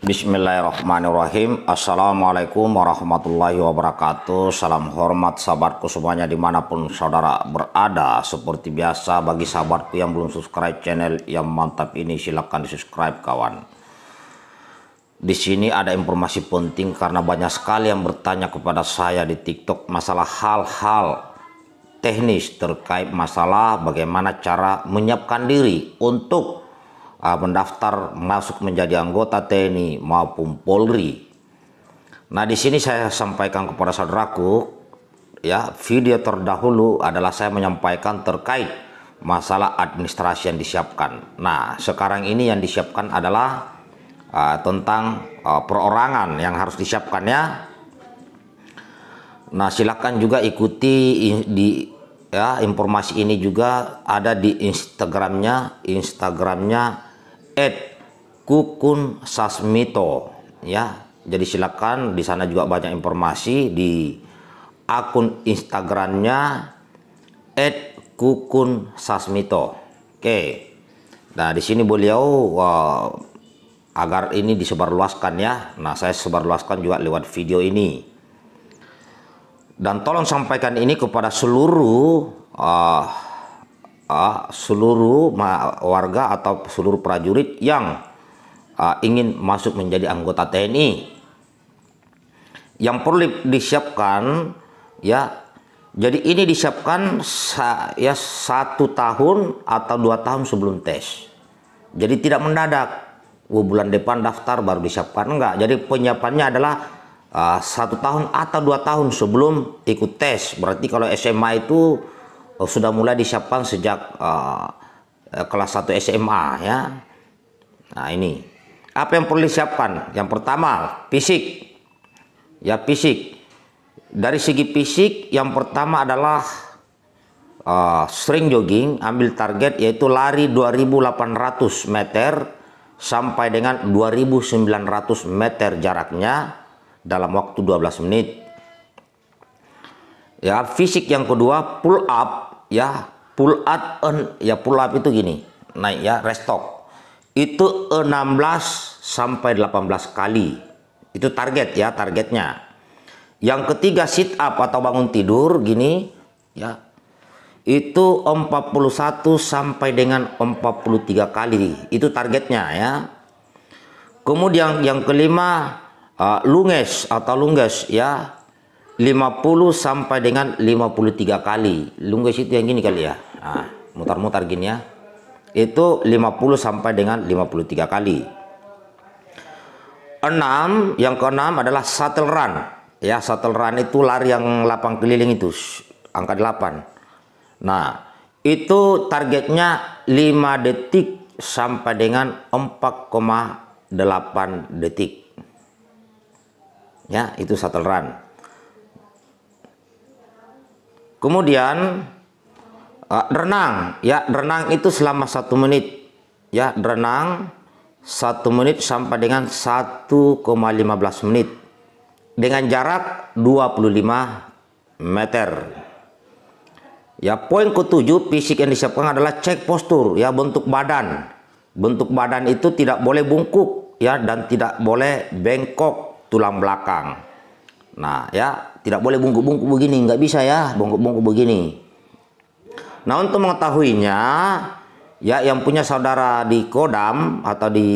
Bismillahirrahmanirrahim Assalamualaikum warahmatullahi wabarakatuh Salam hormat sahabatku semuanya dimanapun saudara berada Seperti biasa bagi sahabatku yang belum subscribe channel yang mantap ini silahkan di subscribe kawan di sini ada informasi penting karena banyak sekali yang bertanya kepada saya di TikTok masalah hal-hal teknis terkait masalah bagaimana cara menyiapkan diri untuk uh, mendaftar masuk menjadi anggota TNI maupun Polri. Nah, di sini saya sampaikan kepada saudaraku ya, video terdahulu adalah saya menyampaikan terkait masalah administrasi yang disiapkan. Nah, sekarang ini yang disiapkan adalah uh, tentang uh, perorangan yang harus disiapkannya. Nah, silakan juga ikuti di ya informasi ini juga ada di Instagramnya, Instagramnya at kukun sasmito ya jadi silakan di sana juga banyak informasi di akun instagramnya at kukun sasmito oke nah di sini beliau wow, agar ini disebarluaskan ya nah saya sebarluaskan juga lewat video ini dan tolong sampaikan ini kepada seluruh uh, uh, seluruh warga atau seluruh prajurit yang uh, ingin masuk menjadi anggota TNI. Yang perlu disiapkan ya. Jadi ini disiapkan sa ya satu tahun atau dua tahun sebelum tes. Jadi tidak mendadak. uh, bulan depan daftar baru disiapkan enggak. Jadi penyiapannya adalah uh, satu tahun atau dua tahun sebelum ikut tes. Berarti kalau SMA itu Oh, sudah mulai disiapkan sejak uh, eh, kelas 1 SMA ya. Nah, ini. Apa yang perlu disiapkan? Yang pertama, fisik. Ya, fisik. Dari segi fisik yang pertama adalah uh, sering jogging, ambil target yaitu lari 2800 meter sampai dengan 2900 meter jaraknya dalam waktu 12 menit. Ya, fisik yang kedua pull up ya pull up en, ya pull up itu gini naik ya restock itu 16 sampai 18 kali itu target ya targetnya yang ketiga sit up atau bangun tidur gini ya itu 41 sampai dengan 43 kali itu targetnya ya kemudian yang kelima uh, lunges atau lunges ya 50 sampai dengan 53 kali. lungguh itu yang gini kali ya. Ah, mutar-mutar nah, gini ya. Itu 50 sampai dengan 53 kali. 6 yang keenam adalah shuttle run. Ya, shuttle run itu lari yang lapang keliling itu angka 8. Nah, itu targetnya 5 detik sampai dengan 4,8 detik. Ya, itu shuttle run. Kemudian uh, renang, ya renang itu selama satu menit, ya renang satu menit sampai dengan 1,15 menit dengan jarak 25 meter. Ya poin ketujuh fisik yang disiapkan adalah cek postur, ya bentuk badan. Bentuk badan itu tidak boleh bungkuk, ya dan tidak boleh bengkok tulang belakang. Nah, ya tidak boleh bungkuk-bungkuk begini, nggak bisa ya bungkuk-bungkuk begini. Nah untuk mengetahuinya, ya yang punya saudara di Kodam atau di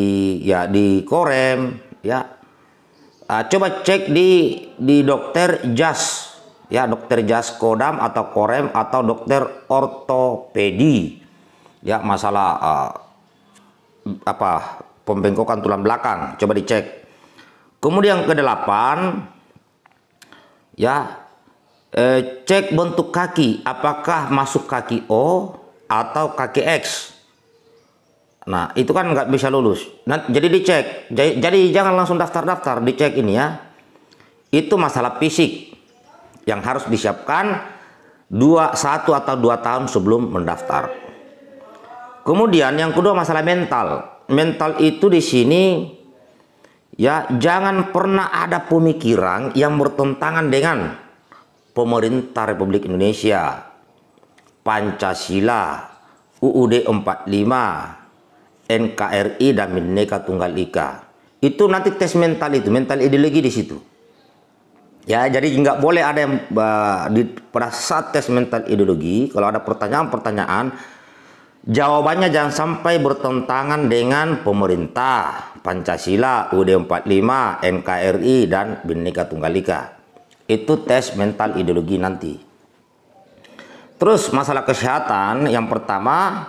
ya di Korem, ya uh, coba cek di di dokter Jas, ya dokter Jas Kodam atau Korem atau dokter ortopedi, ya masalah uh, apa pembengkokan tulang belakang, coba dicek. Kemudian yang kedelapan, ya e, cek bentuk kaki apakah masuk kaki O atau kaki X nah itu kan nggak bisa lulus nah, jadi dicek jadi, jadi jangan langsung daftar-daftar dicek ini ya itu masalah fisik yang harus disiapkan dua satu atau dua tahun sebelum mendaftar kemudian yang kedua masalah mental mental itu di sini Ya, jangan pernah ada pemikiran yang bertentangan dengan pemerintah Republik Indonesia. Pancasila, UUD 45, NKRI dan Bhinneka Tunggal Ika. Itu nanti tes mental itu, mental ideologi di situ. Ya, jadi nggak boleh ada yang uh, di, pada saat tes mental ideologi, kalau ada pertanyaan-pertanyaan Jawabannya jangan sampai bertentangan dengan pemerintah, Pancasila, ud 45, NKRI, dan Bhinneka Tunggal Ika. Itu tes mental ideologi nanti. Terus masalah kesehatan, yang pertama,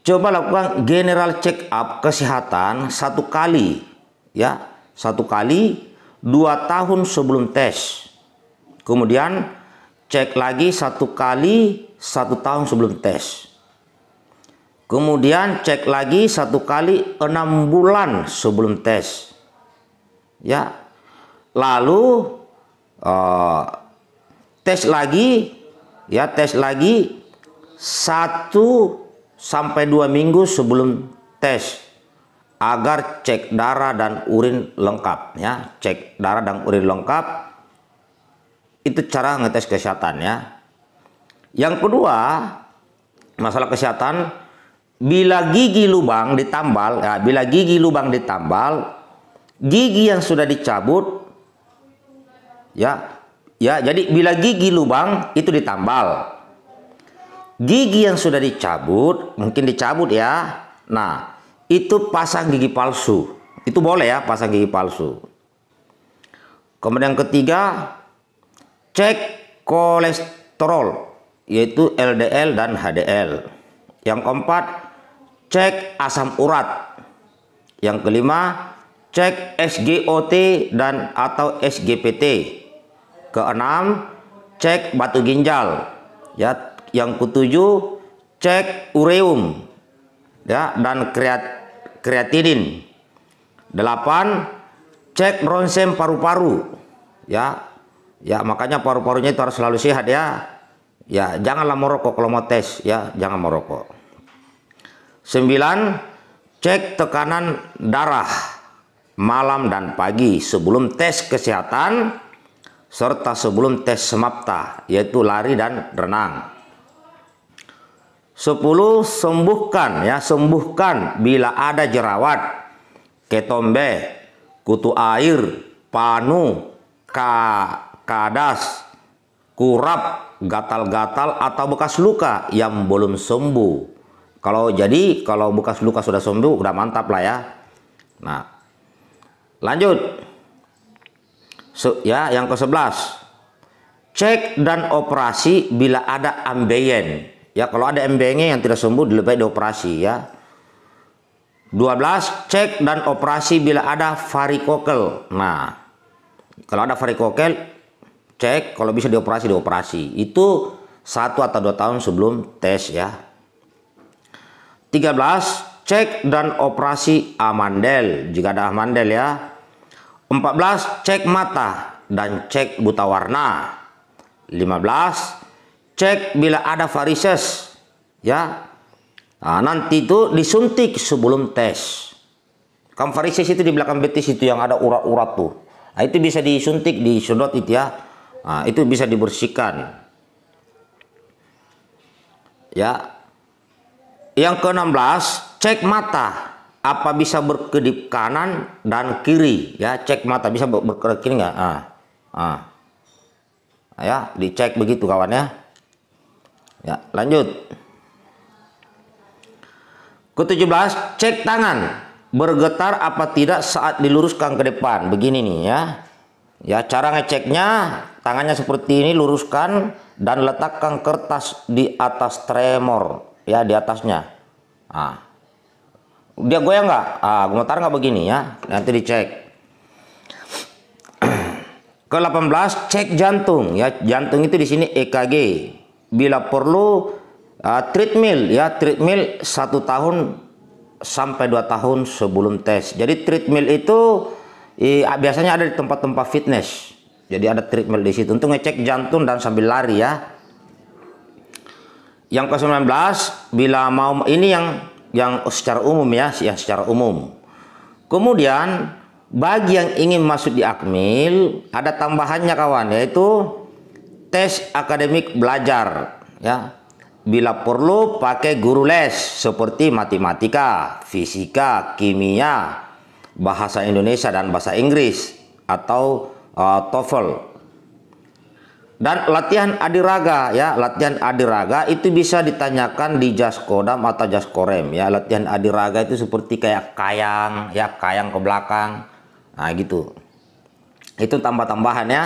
coba lakukan general check up kesehatan satu kali, ya, satu kali dua tahun sebelum tes. Kemudian cek lagi satu kali satu tahun sebelum tes Kemudian cek lagi satu kali enam bulan sebelum tes. Ya. Lalu uh, tes lagi ya tes lagi satu sampai dua minggu sebelum tes agar cek darah dan urin lengkap ya cek darah dan urin lengkap itu cara ngetes kesehatan ya yang kedua masalah kesehatan bila gigi lubang ditambal, ya, bila gigi lubang ditambal, gigi yang sudah dicabut, ya, ya, jadi bila gigi lubang itu ditambal, gigi yang sudah dicabut, mungkin dicabut ya, nah itu pasang gigi palsu, itu boleh ya pasang gigi palsu. Kemudian yang ketiga, cek kolesterol, yaitu LDL dan HDL. Yang keempat, cek asam urat. Yang kelima, cek SGOT dan atau SGPT. Keenam, cek batu ginjal. Ya, yang ketujuh, cek ureum. Ya, dan kreat, kreatinin. Delapan, cek ronsen paru-paru. Ya. Ya, makanya paru-parunya itu harus selalu sehat ya. Ya, janganlah merokok kalau mau tes ya, jangan merokok. 9. Cek tekanan darah malam dan pagi sebelum tes kesehatan serta sebelum tes semapta yaitu lari dan renang. 10 sembuhkan ya sembuhkan bila ada jerawat, ketombe, kutu air, panu, ka, kadas, kurap, gatal-gatal atau bekas luka yang belum sembuh. Kalau jadi, kalau bekas luka sudah sembuh, udah mantap lah ya. Nah, lanjut. So, ya, yang ke sebelas, Cek dan operasi bila ada ambeien. Ya, kalau ada ambeien yang tidak sembuh, lebih baik dioperasi ya. 12. Cek dan operasi bila ada varikokel. Nah, kalau ada varikokel, cek. Kalau bisa dioperasi, dioperasi. Itu satu atau dua tahun sebelum tes ya 13 cek dan operasi amandel jika ada amandel ya 14 cek mata dan cek buta warna 15 cek bila ada varises ya nah, nanti itu disuntik sebelum tes kan varises itu di belakang betis itu yang ada urat-urat tuh nah, itu bisa disuntik disedot itu ya nah, itu bisa dibersihkan ya yang ke-16, cek mata apa bisa berkedip kanan dan kiri ya cek mata bisa berkedip kiri nggak ah, ah. ya dicek begitu kawan ya ya lanjut ke-17 cek tangan bergetar apa tidak saat diluruskan ke depan begini nih ya ya cara ngeceknya tangannya seperti ini luruskan dan letakkan kertas di atas tremor ya di atasnya ah dia goyang nggak ah gemetar nggak begini ya nanti dicek ke 18 cek jantung ya jantung itu di sini EKG bila perlu uh, treadmill ya treadmill satu tahun sampai dua tahun sebelum tes jadi treadmill itu eh, biasanya ada di tempat-tempat fitness jadi ada treadmill di situ untuk ngecek jantung dan sambil lari ya yang ke-19 bila mau ini yang yang secara umum ya, yang secara umum. Kemudian bagi yang ingin masuk di Akmil ada tambahannya kawan yaitu tes akademik belajar ya. Bila perlu pakai guru les seperti matematika, fisika, kimia, bahasa Indonesia dan bahasa Inggris atau uh, TOEFL dan latihan adiraga ya, latihan adiraga itu bisa ditanyakan di Jaskodam atau Jaskorem ya. Latihan adiraga itu seperti kayak kayang ya, kayang ke belakang. Nah, gitu. Itu tambah-tambahan ya.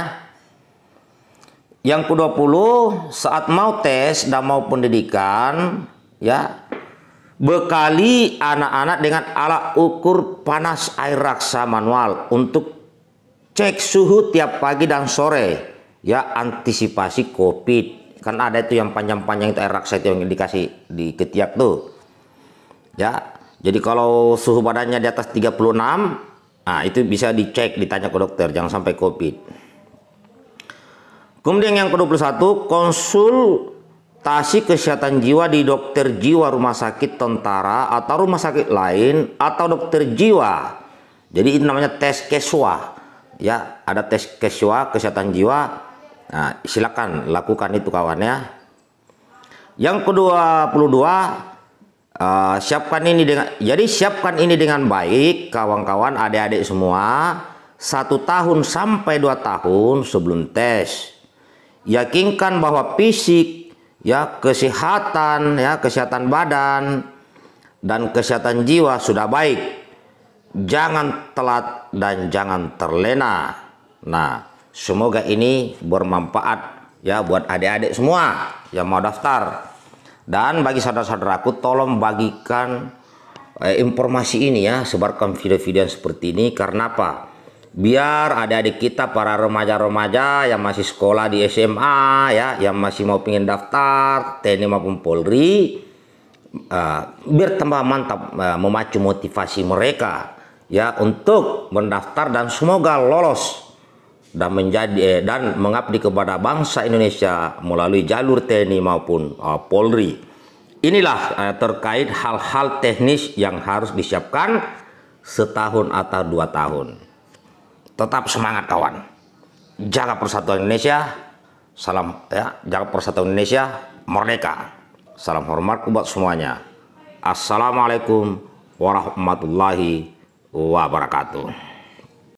Yang ke-20 saat mau tes dan mau pendidikan ya bekali anak-anak dengan alat ukur panas air raksa manual untuk cek suhu tiap pagi dan sore ya antisipasi COVID kan ada itu yang panjang-panjang itu air raksa itu yang dikasih di ketiak tuh ya jadi kalau suhu badannya di atas 36 nah itu bisa dicek ditanya ke dokter jangan sampai COVID kemudian yang ke-21 konsultasi kesehatan jiwa di dokter jiwa rumah sakit tentara atau rumah sakit lain atau dokter jiwa jadi ini namanya tes keswa ya ada tes keswa kesehatan jiwa Nah, silakan lakukan itu kawan ya. Yang kedua, puluh dua eh, siapkan ini dengan jadi siapkan ini dengan baik kawan-kawan adik-adik semua satu tahun sampai dua tahun sebelum tes yakinkan bahwa fisik ya kesehatan ya kesehatan badan dan kesehatan jiwa sudah baik jangan telat dan jangan terlena nah Semoga ini bermanfaat ya buat adik-adik semua yang mau daftar. Dan bagi saudara-saudaraku tolong bagikan eh, informasi ini ya, sebarkan video-video seperti ini karena apa? Biar adik-adik kita para remaja-remaja yang masih sekolah di SMA ya, yang masih mau pengen daftar TNI maupun Polri uh, biar tambah mantap uh, memacu motivasi mereka ya untuk mendaftar dan semoga lolos dan menjadi eh, dan mengabdi kepada bangsa Indonesia melalui jalur TNI maupun uh, Polri. Inilah uh, terkait hal-hal teknis yang harus disiapkan setahun atau dua tahun. Tetap semangat kawan. Jaga persatuan Indonesia. Salam ya, jaga persatuan Indonesia merdeka. Salam hormat buat semuanya. Assalamualaikum warahmatullahi wabarakatuh.